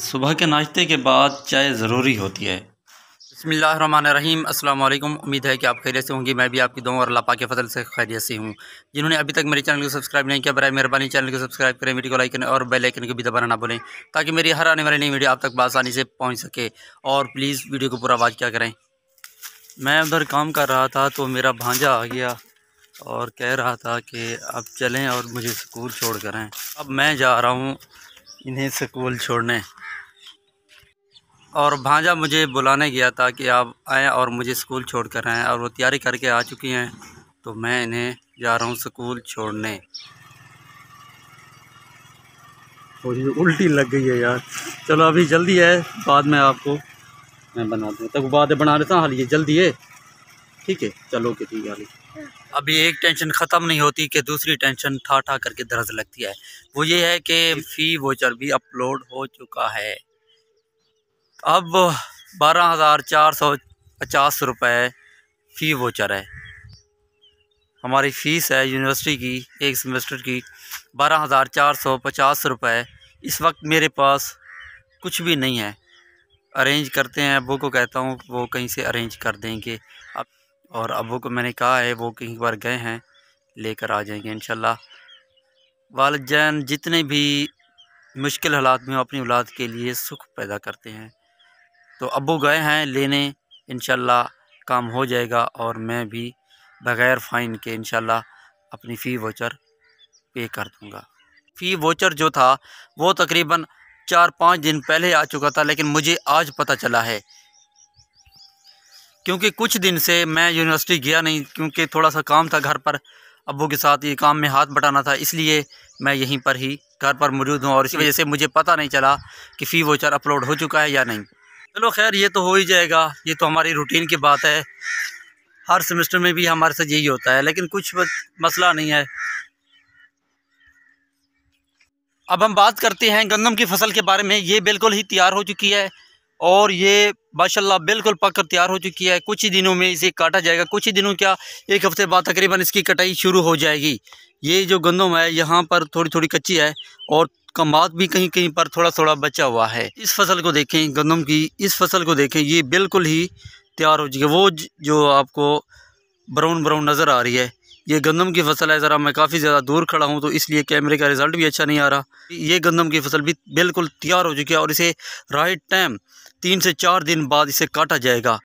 सुबह के नाश्ते के बाद चाय ज़रूरी होती है बसमीम अल्लाम उम्मीद है कि आप खैरियत से होंगी मैं भी आपकी दो और लापा के फजल से खैरियत से हूँ जिन्होंने अभी तक मेरे चैनल को सब्सक्राइब नहीं किया बरए मेहरबानी चैनल को सब्सक्राइब करें वीडियो को लाइक करें और बेल आइकन को भी दबाना ना भूलें ताकि मेरी हर आने वाली नई वीडियो आप तक आसानी से पहुँच सके और प्लीज़ वीडियो को पूरा वाच क्या करें मैं उधर काम कर रहा था तो मेरा भांजा आ गया और कह रहा था कि अब चलें और मुझे स्कूल छोड़ कर आएँ अब मैं जा रहा हूँ इन्हें स्कूल छोड़ने और भांजा मुझे बुलाने गया था कि आप आएँ और मुझे स्कूल छोड़ कर आएँ और वो तैयारी करके आ चुकी हैं तो मैं इन्हें जा रहा हूँ स्कूल छोड़ने और ये उल्टी लग गई है यार चलो अभी जल्दी है बाद में आपको मैं बना दूँ तब बाद बना लेता हूँ हाल ये जल्दी है ठीक है चलो ओके ठीक है अभी एक टेंशन ख़त्म नहीं होती कि दूसरी टेंशन ठा ठा करके दर्ज लगती है वो ये है कि फ़ी वोचर भी अपलोड हो चुका है अब बारह हज़ार चार सौ पचास रुपये फ़ी वोचर है हमारी फ़ीस है यूनिवर्सिटी की एक सेमेस्टर की बारह हज़ार चार सौ पचास रुपये इस वक्त मेरे पास कुछ भी नहीं है अरेंज करते हैं अबू को कहता हूँ वो कहीं से अरेंज कर देंगे अब और अबू को मैंने कहा है वो कहीं बार गए हैं लेकर आ जाएंगे इन वालदैन जितने भी मुश्किल हालात में अपनी औलाद के लिए सुख पैदा करते हैं तो अबू गए हैं लेने इन काम हो जाएगा और मैं भी बग़ैर फ़ाइन के इन अपनी फ़ी वोचर पे कर दूँगा फ़ी वोचर जो था वो तकरीबन चार पाँच दिन पहले आ चुका था लेकिन मुझे आज पता चला है क्योंकि कुछ दिन से मैं यूनिवर्सिटी गया नहीं क्योंकि थोड़ा सा काम था घर पर अबू के साथ ये काम में हाथ बटाना था इसलिए मैं यहीं पर ही घर पर मौजूद हूँ और इसी वजह से मुझे पता नहीं चला कि फ़ी वोचर अपलोड हो चुका है या नहीं चलो खैर ये तो हो ही जाएगा ये तो हमारी रूटीन की बात है हर सेमेस्टर में भी हमारे साथ यही होता है लेकिन कुछ मसला नहीं है अब हम बात करते हैं गंदम की फसल के बारे में ये बिल्कुल ही तैयार हो चुकी है और ये माशाल्लाह बिल्कुल पक कर तैयार हो चुकी है कुछ ही दिनों में इसे काटा जाएगा कुछ ही दिनों क्या एक हफ़्ते बाद तकरीबन इसकी कटाई शुरू हो जाएगी ये जो गंदम है यहाँ पर थोड़ी थोड़ी कच्ची है और का मात भी कहीं कहीं पर थोड़ा थोड़ा बचा हुआ है इस फसल को देखें गंदम की इस फसल को देखें ये बिल्कुल ही तैयार हो चुकी है वो जो आपको ब्राउन ब्राउन नज़र आ रही है ये गंदम की फसल है ज़रा मैं काफ़ी ज़्यादा दूर खड़ा हूँ तो इसलिए कैमरे का रिज़ल्ट भी अच्छा नहीं आ रहा ये गंदम की फसल भी बिल्कुल तैयार हो चुकी है और इसे राइट टाइम तीन से चार दिन बाद इसे काटा जाएगा